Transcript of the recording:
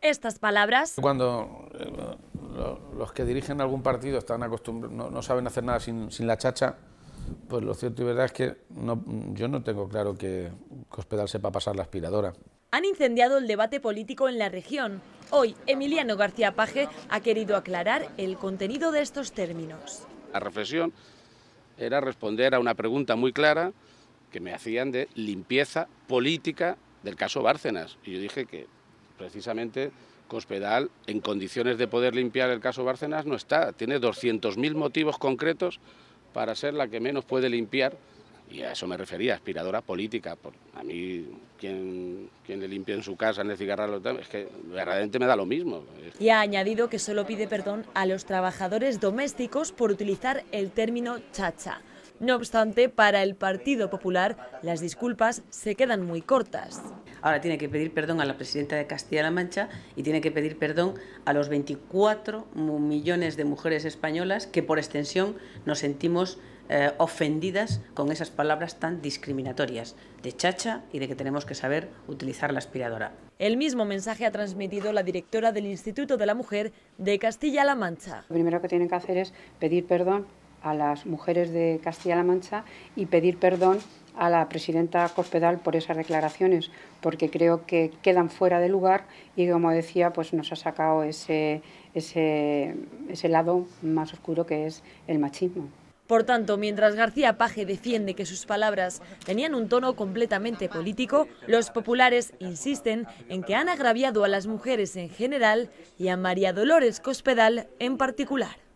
estas palabras. Cuando eh, los que dirigen algún partido están acostumbrados, no, saben hacer nada sin, la chacha, pues lo cierto y verdad es que yo no tengo claro que, hospedarse para sepa pasar la aspiradora. Han incendiado el debate político en la región. Hoy, Emiliano García Paje ha querido aclarar el contenido de estos términos. La reflexión era responder a una pregunta muy clara que me hacían de limpieza política del caso Bárcenas. Y yo dije que Precisamente Cospedal, en condiciones de poder limpiar el caso Barcenas, no está. Tiene 200.000 motivos concretos para ser la que menos puede limpiar, y a eso me refería, aspiradora política. a mí, quien, le limpie en su casa, en el también es que verdaderamente me da lo mismo. Y ha añadido que solo pide perdón a los trabajadores domésticos por utilizar el término chacha. No obstante, para el Partido Popular, las disculpas se quedan muy cortas. Ahora tiene que pedir perdón a la presidenta de Castilla-La Mancha y tiene que pedir perdón a los 24 millones de mujeres españolas que por extensión nos sentimos eh, ofendidas con esas palabras tan discriminatorias de chacha y de que tenemos que saber utilizar la aspiradora. El mismo mensaje ha transmitido la directora del Instituto de la Mujer de Castilla-La Mancha. Lo primero que tienen que hacer es pedir perdón a las mujeres de Castilla-La Mancha y pedir perdón a la presidenta Cospedal por esas declaraciones, porque creo que quedan fuera de lugar y, como decía, pues nos ha sacado ese, ese, ese lado más oscuro que es el machismo. Por tanto, mientras García Paje defiende que sus palabras tenían un tono completamente político, los populares insisten en que han agraviado a las mujeres en general y a María Dolores Cospedal en particular.